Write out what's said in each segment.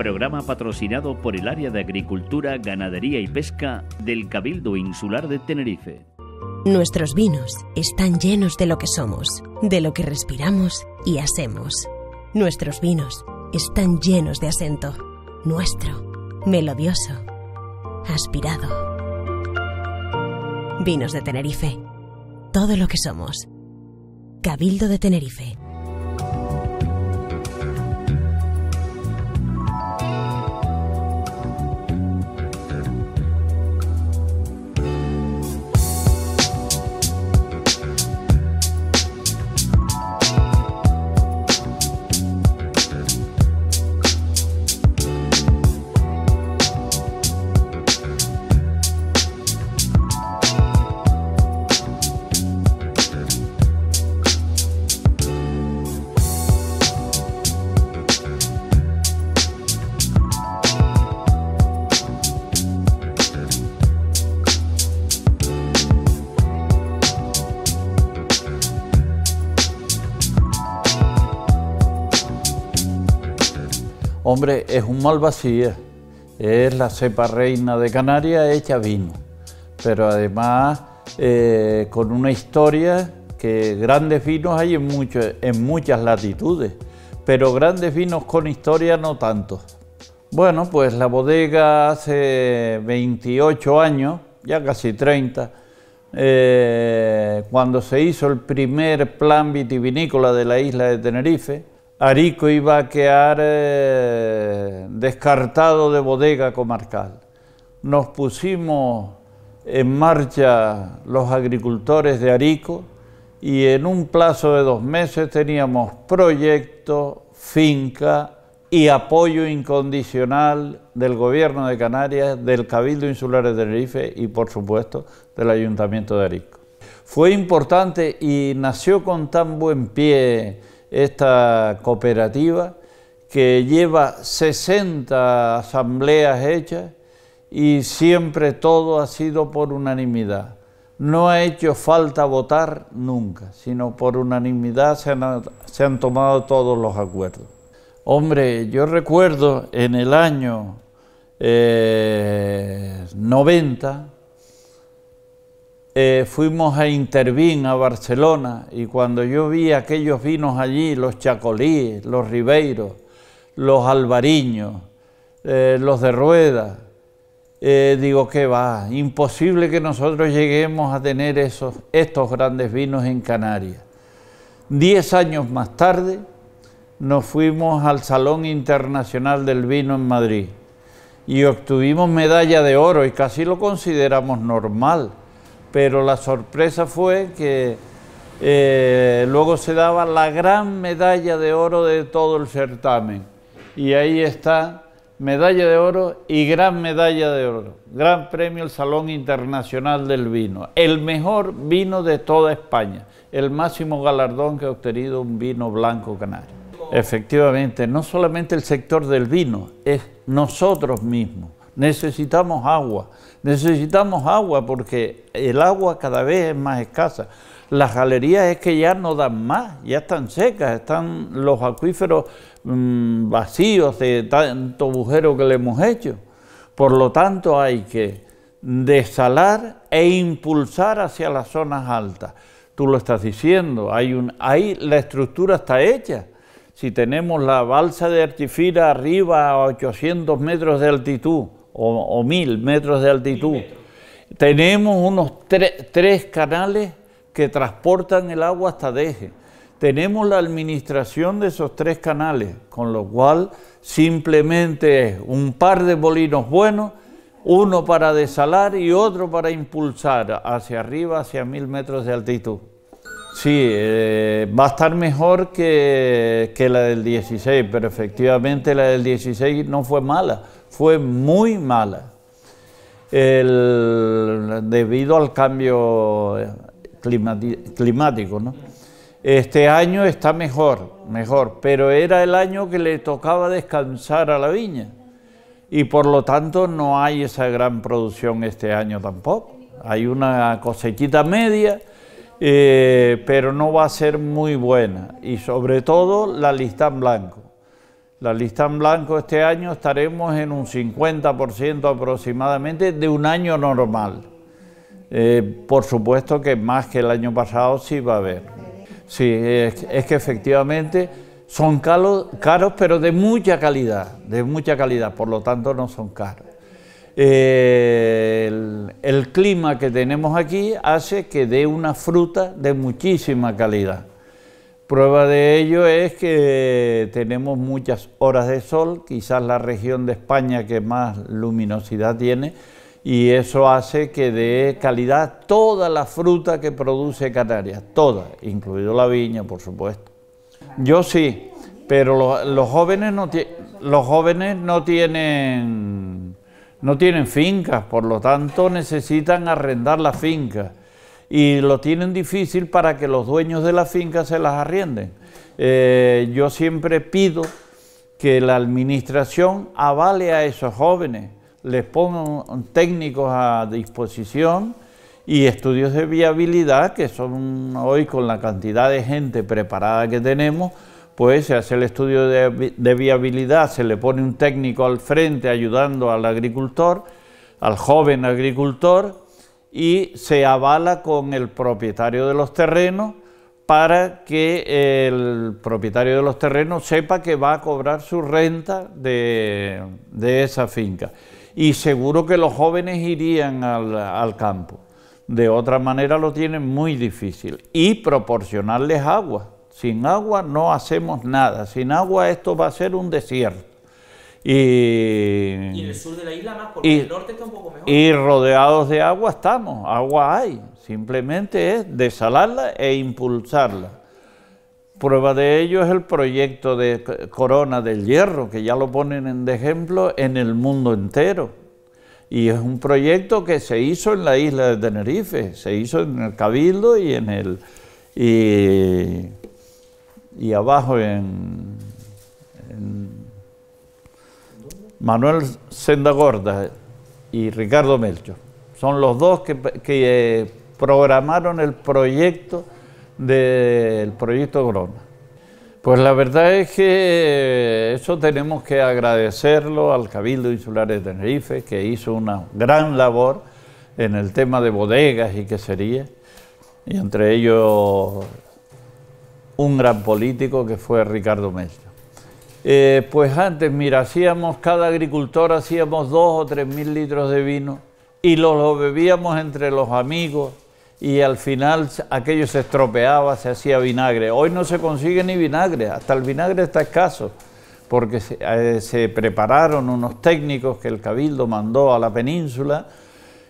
Programa patrocinado por el Área de Agricultura, Ganadería y Pesca del Cabildo Insular de Tenerife. Nuestros vinos están llenos de lo que somos, de lo que respiramos y hacemos. Nuestros vinos están llenos de acento. Nuestro, melodioso, aspirado. Vinos de Tenerife. Todo lo que somos. Cabildo de Tenerife. Hombre, es un mal malvasía. Es la cepa reina de Canarias hecha vino. Pero además eh, con una historia que grandes vinos hay en, en muchas latitudes. Pero grandes vinos con historia no tantos. Bueno, pues la bodega hace 28 años, ya casi 30, eh, cuando se hizo el primer plan vitivinícola de la isla de Tenerife, Arico iba a quedar eh, descartado de bodega comarcal. Nos pusimos en marcha los agricultores de Arico y en un plazo de dos meses teníamos proyecto, finca y apoyo incondicional del Gobierno de Canarias, del Cabildo Insular de Tenerife y, por supuesto, del Ayuntamiento de Arico. Fue importante y nació con tan buen pie esta cooperativa que lleva 60 asambleas hechas y siempre todo ha sido por unanimidad. No ha hecho falta votar nunca, sino por unanimidad se han, tomado todos los acuerdos. Hombre, yo recuerdo en el año 90, eh, eh, fuimos a Intervín, a Barcelona, y cuando yo vi aquellos vinos allí, los Chacolíes, los Ribeiros, los Albariños, eh, los de Rueda, eh, digo que va, imposible que nosotros lleguemos a tener esos, estos grandes vinos en Canarias. Diez años más tarde nos fuimos al Salón Internacional del Vino en Madrid y obtuvimos medalla de oro y casi lo consideramos normal pero la sorpresa fue que eh, luego se daba la gran medalla de oro de todo el certamen. Y ahí está, medalla de oro y gran medalla de oro. Gran premio el Salón Internacional del Vino. El mejor vino de toda España. El máximo galardón que ha obtenido un vino blanco canario. Efectivamente, no solamente el sector del vino, es nosotros mismos necesitamos agua. Necesitamos agua porque el agua cada vez es más escasa. Las galerías es que ya no dan más, ya están secas, están los acuíferos mm, vacíos de tanto agujero que le hemos hecho. Por lo tanto hay que desalar e impulsar hacia las zonas altas. Tú lo estás diciendo, hay un, ahí la estructura está hecha si tenemos la balsa de Artifira arriba a 800 metros de altitud, o, mil metros de altitud. Tenemos unos tres canales que transportan el agua hasta Deje. Tenemos la administración de esos tres canales, con lo cual simplemente es un par de bolinos buenos, uno para desalar y otro para impulsar hacia arriba, hacia mil metros de altitud. Sí, eh, va a estar mejor que la del 16, pero efectivamente la del 16 no fue mala fue muy mala. debido al cambio eh, climático, Este año está mejor, mejor, pero era el año que le tocaba descansar a la viña y por lo tanto no hay esa gran producción este año tampoco. Hay una cosechita media, eh, pero no va a ser muy buena y sobre todo la en blanco. La lista en blanco este año estaremos en un 50% aproximadamente de un año normal. Eh, por supuesto que más que el año pasado sí va a haber. Sí, es, que efectivamente son caros, pero de mucha calidad, de mucha calidad, por lo tanto no son caros. el clima que tenemos aquí hace que dé una fruta de muchísima calidad. Prueba de ello es que tenemos muchas horas de sol, quizás la región de España que más luminosidad tiene, y eso hace que dé calidad toda la fruta que produce Canarias, toda, incluido la viña, por supuesto. Yo sí, pero los, jóvenes no tienen no tienen fincas, por lo tanto necesitan arrendar las fincas y lo tienen difícil para que los dueños de la finca se las arrienden. Eh, yo siempre pido que la administración avale a esos jóvenes, les pongan técnicos a disposición y estudios de viabilidad, que son hoy con la cantidad de gente preparada que tenemos, pues se hace el estudio de viabilidad, se le pone un técnico al frente ayudando al agricultor, al joven agricultor, y se avala con el propietario de los terrenos para que el propietario de los terrenos sepa que va a cobrar su renta de, esa finca. Y seguro que los jóvenes irían al, al campo. De otra manera lo tienen muy difícil. Y proporcionarles agua. Sin agua no hacemos nada. Sin agua esto va a ser un desierto. Y, en el sur de la isla más, norte está un poco mejor. Y rodeados de agua estamos, agua hay. Simplemente es desalarla e impulsarla. Prueba de ello es el proyecto de Corona del Hierro, que ya lo ponen de ejemplo en el mundo entero. Y es un proyecto que se hizo en la isla de Tenerife, se hizo en el Cabildo y en el. y, abajo en Manuel Sendagorda y Ricardo Melcho. Son los dos que, eh, programaron el proyecto del proyecto groma Pues la verdad es que eh, eso tenemos que agradecerlo al Cabildo Insular de Tenerife, que hizo una gran labor en el tema de bodegas y sería, y entre ellos un gran político que fue Ricardo Melcho. Eh, pues antes, mira, hacíamos, cada agricultor hacíamos dos o tres mil litros de vino y los bebíamos entre los amigos y al final aquello se estropeaba, se hacía vinagre. Hoy no se consigue ni vinagre, hasta el vinagre está escaso, porque se, eh, prepararon unos técnicos que el cabildo mandó a la península,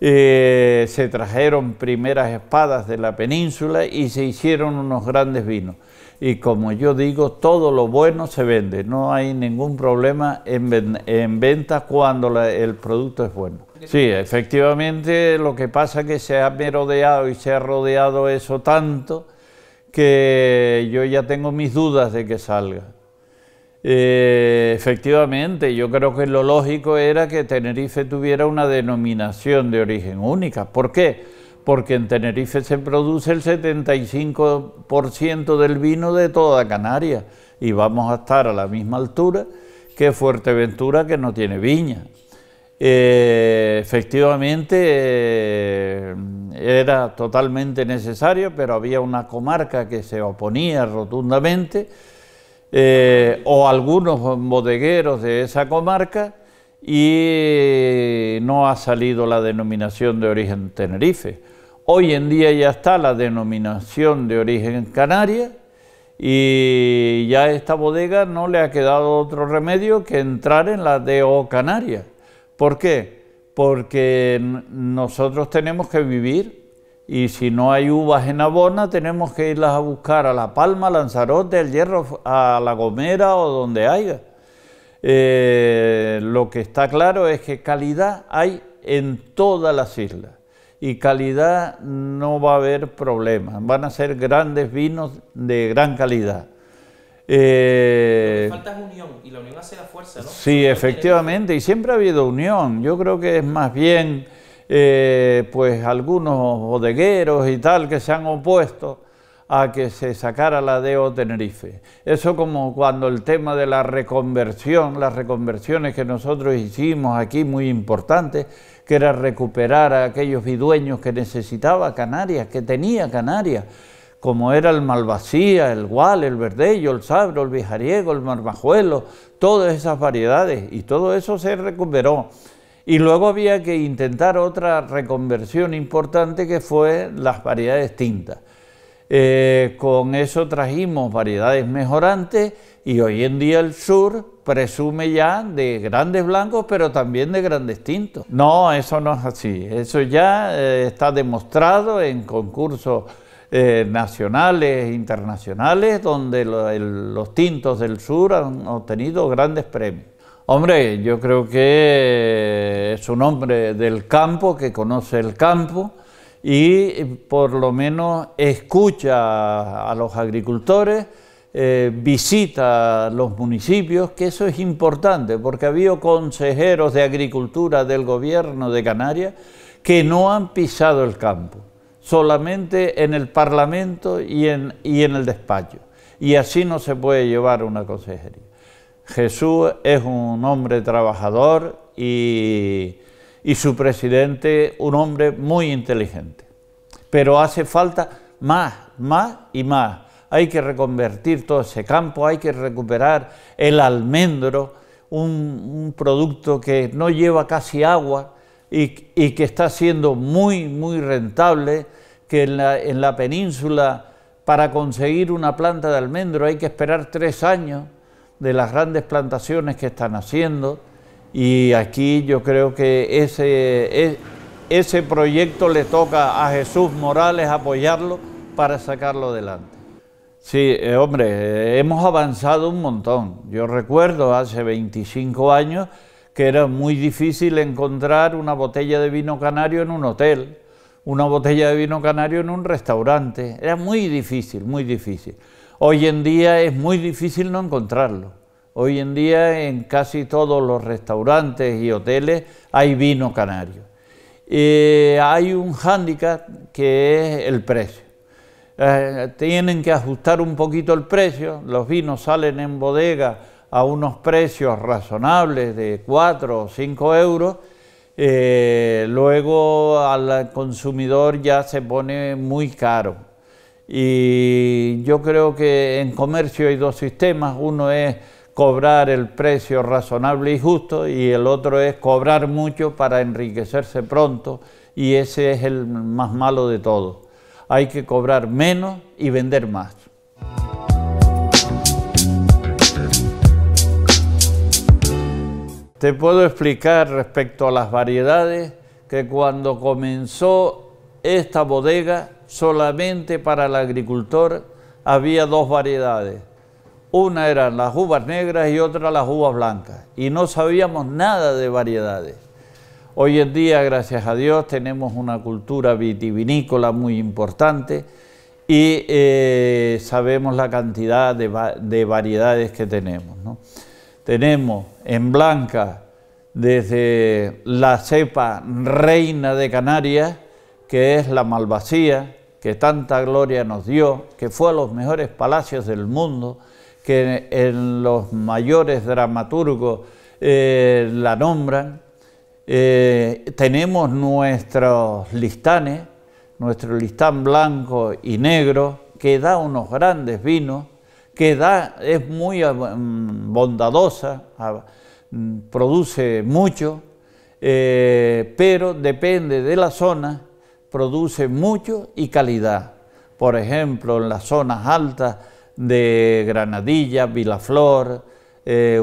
eh, se trajeron primeras espadas de la península y se hicieron unos grandes vinos y como yo digo, todo lo bueno se vende. No hay ningún problema en, en venta cuando el producto es bueno. Sí, efectivamente lo que pasa es que se ha merodeado y se ha rodeado eso tanto que yo ya tengo mis dudas de que salga. Eh, efectivamente, yo creo que lo lógico era que Tenerife tuviera una denominación de origen única. ¿Por qué? porque en Tenerife se produce el 75% del vino de toda Canarias y vamos a estar a la misma altura que Fuerteventura que no tiene viña. Eh, efectivamente eh, era totalmente necesario, pero había una comarca que se oponía rotundamente, eh, o algunos bodegueros de esa comarca, y no ha salido la denominación de origen Tenerife. Hoy en día ya está la denominación de origen canaria y ya esta bodega no le ha quedado otro remedio que entrar en la DO Canaria. ¿Por qué? Porque nosotros tenemos que vivir y si no hay uvas en Abona tenemos que irlas a buscar a La Palma, Lanzarote, El Hierro, a La Gomera o donde haya. Eh, lo que está claro es que calidad hay en todas las islas y calidad no va a haber problema. Van a ser grandes vinos de gran calidad. Eh, falta unión y la unión hace la fuerza, ¿no? Sí, efectivamente, y siempre ha habido unión. Yo creo que es más bien eh, pues algunos bodegueros y tal que se han opuesto a que se sacara la de Tenerife. Eso como cuando el tema de la reconversión, las reconversiones que nosotros hicimos aquí muy importantes, que era recuperar a aquellos vidueños que necesitaba Canarias, que tenía Canarias, como era el Malvasía, el Gual, el Verdello, el Sabro, el Vijariego, el Marmajuelo, todas esas variedades, y todo eso se recuperó. Y luego había que intentar otra reconversión importante que fue las variedades tintas. Eh, con eso trajimos variedades mejorantes y hoy en día el sur presume ya de grandes blancos, pero también de grandes tintos. No, eso no es así. Eso ya eh, está demostrado en concursos eh, nacionales e internacionales, donde los tintos del sur han obtenido grandes premios. Hombre, yo creo que es un hombre del campo que conoce el campo y eh, por lo menos escucha a los agricultores, eh, visita los municipios, que eso es importante, porque ha habido consejeros de agricultura del gobierno de Canarias que no han pisado el campo, solamente en el Parlamento y en, y en el despacho. Y así no se puede llevar una consejería. Jesús es un hombre trabajador y y su presidente un hombre muy inteligente. Pero hace falta más, más y más. Hay que reconvertir todo ese campo, hay que recuperar el almendro, un, producto que no lleva casi agua y, que está siendo muy, muy rentable, que en la, en la península para conseguir una planta de almendro hay que esperar tres años de las grandes plantaciones que están haciendo y aquí yo creo que ese, e, ese proyecto le toca a Jesús Morales apoyarlo para sacarlo adelante. Sí, eh, hombre, eh, hemos avanzado un montón. Yo recuerdo hace 25 años que era muy difícil encontrar una botella de vino canario en un hotel, una botella de vino canario en un restaurante. Era muy difícil, muy difícil. Hoy en día es muy difícil no encontrarlo. Hoy en día en casi todos los restaurantes y hoteles hay vino canario. Eh, hay un hándicap que es el precio. Eh, tienen que ajustar un poquito el precio, los vinos salen en bodega a unos precios razonables de 4 o 5 euros, eh, luego al consumidor ya se pone muy caro. Y yo creo que en comercio hay dos sistemas, uno es cobrar el precio razonable y justo y el otro es cobrar mucho para enriquecerse pronto y ese es el más malo de todo. Hay que cobrar menos y vender más. Te puedo explicar respecto a las variedades que cuando comenzó esta bodega solamente para el agricultor había dos variedades, una eran las uvas negras y otra las uvas blancas. Y no sabíamos nada de variedades. Hoy en día, gracias a Dios, tenemos una cultura vitivinícola muy importante y eh, sabemos la cantidad de, variedades que tenemos. Tenemos en blanca desde la cepa reina de Canarias, que es la Malvasía, que tanta gloria nos dio, que fue a los mejores palacios del mundo, que en los mayores dramaturgos eh, la nombran. Eh, tenemos nuestros listanes, nuestro listán blanco y negro, que da unos grandes vinos, que da, es muy mm, bondadosa, mm, produce mucho, eh, pero depende de la zona, produce mucho y calidad. Por ejemplo, en las zonas altas de Granadilla, Vilaflor, eh,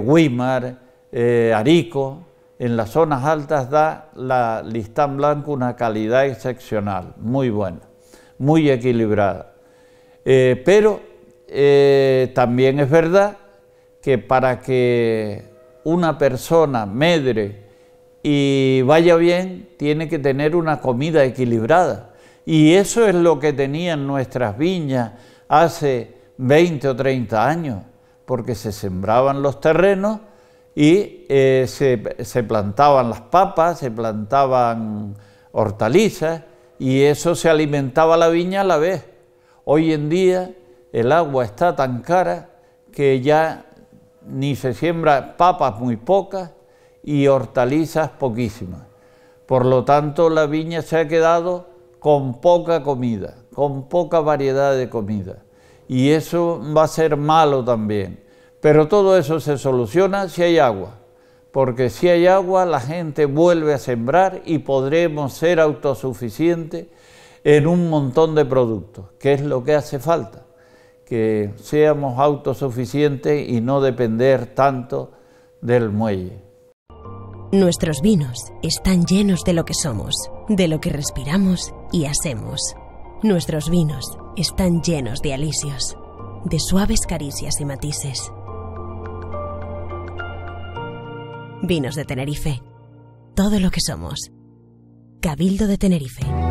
eh, Arico, en las zonas altas da la listán blanco una calidad excepcional, muy buena, muy equilibrada. Eh, pero eh, también es verdad que para que una persona medre y vaya bien, tiene que tener una comida equilibrada. Y eso es lo que tenían nuestras viñas hace 20 o 30 años, porque se sembraban los terrenos y eh, se, se, plantaban las papas, se plantaban hortalizas y eso se alimentaba la viña a la vez. Hoy en día el agua está tan cara que ya ni se siembra papas muy pocas y hortalizas poquísimas. Por lo tanto, la viña se ha quedado con poca comida, con poca variedad de comida y eso va a ser malo también. Pero todo eso se soluciona si hay agua, porque si hay agua la gente vuelve a sembrar y podremos ser autosuficientes en un montón de productos, que es lo que hace falta, que seamos autosuficientes y no depender tanto del muelle. Nuestros vinos están llenos de lo que somos, de lo que respiramos y hacemos. Nuestros vinos están llenos de alisios, de suaves caricias y matices. Vinos de Tenerife. Todo lo que somos. Cabildo de Tenerife.